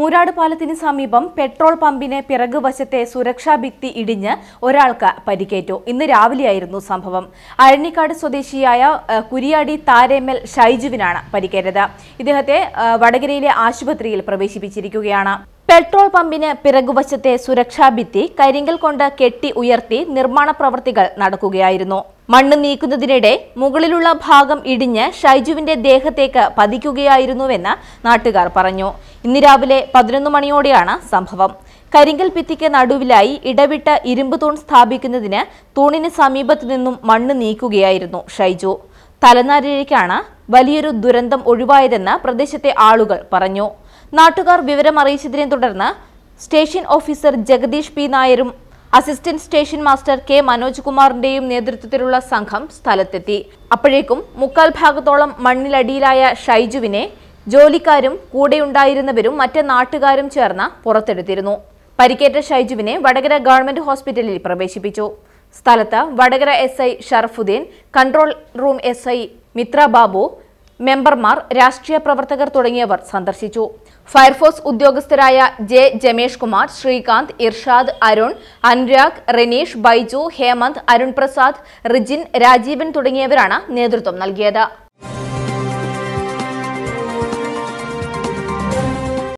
മൂരാട് പാലത്തിന് സമീപം പെട്രോൾ പമ്പിന് വശത്തെ സുരക്ഷാ ഭിത്തി ഇടിഞ്ഞ് ഒരാൾക്ക് പരിക്കേറ്റു ഇന്ന് രാവിലെയായിരുന്നു സംഭവം അഴനിക്കാട് സ്വദേശിയായ കുരിയാടി താരേമൽ ഷൈജുവിനാണ് പരിക്കേറ്റത് ഇദ്ദേഹത്തെ വടകരയിലെ ആശുപത്രിയിൽ പ്രവേശിപ്പിച്ചിരിക്കുകയാണ് പെട്രോൾ പമ്പിന് പിറകുവശത്തെ സുരക്ഷാ ഭിത്തി കരിങ്കൽ കൊണ്ട് കെട്ടി ഉയർത്തി നിർമ്മാണ പ്രവൃത്തികൾ നടക്കുകയായിരുന്നു മണ്ണ് നീക്കുന്നതിനിടെ മുകളിലുള്ള ഭാഗം ഇടിഞ്ഞ് ഷൈജുവിന്റെ ദേഹത്തേക്ക് പതിക്കുകയായിരുന്നുവെന്ന് നാട്ടുകാർ പറഞ്ഞു ഇന്ന് രാവിലെ പതിനൊന്ന് മണിയോടെയാണ് സംഭവം കരിങ്കൽ ഭിത്തിക്ക് നടുവിലായി ഇടവിട്ട് ഇരുമ്പ് തൂൺ സ്ഥാപിക്കുന്നതിന് തൂണിന് സമീപത്തു നിന്നും മണ്ണ് നീക്കുകയായിരുന്നു ഷൈജു തലനാരിഴയ്ക്കാണ് വലിയൊരു ദുരന്തം ഒഴിവായതെന്ന് പ്രദേശത്തെ ആളുകൾ പറഞ്ഞു നാട്ടുകാർ വിവരമറിയിച്ചതിനെ തുടർന്ന് സ്റ്റേഷൻ ഓഫീസർ ജഗദീഷ് പി നായരും assistant station master K Manoj കുമാറിന്റെയും നേതൃത്വത്തിലുള്ള സംഘം സ്ഥലത്തെത്തി അപ്പോഴേക്കും മുക്കാൽ ഭാഗത്തോളം മണ്ണിലടിയിലായ ഷൈജുവിനെ ജോലിക്കാരും കൂടെയുണ്ടായിരുന്നവരും മറ്റ് നാട്ടുകാരും ചേർന്ന് പുറത്തെടുത്തിരുന്നു പരിക്കേറ്റ ഷൈജുവിനെ വടകര ഗവൺമെന്റ് ഹോസ്പിറ്റലിൽ പ്രവേശിപ്പിച്ചു സ്ഥലത്ത് Vadakara S I Sharafuddin control room S I Mithra Babu മെമ്പർമാർ രാഷ്ട്രീയ പ്രവർത്തകർ തുടങ്ങിയവർ സന്ദർശിച്ചു ഫയർഫോഴ്സ് ഉദ്യോഗസ്ഥരായ ജെ ജമേഷ് കുമാർ ശ്രീകാന്ത് ഇർഷാദ് അരുൺ അനുരാഗ് റെനീഷ് ബൈജു ഹേമന്ത് അരുൺ പ്രസാദ് റിജിൻ രാജീവൻ തുടങ്ങിയവരാണ് നേതൃത്വം നൽകിയത്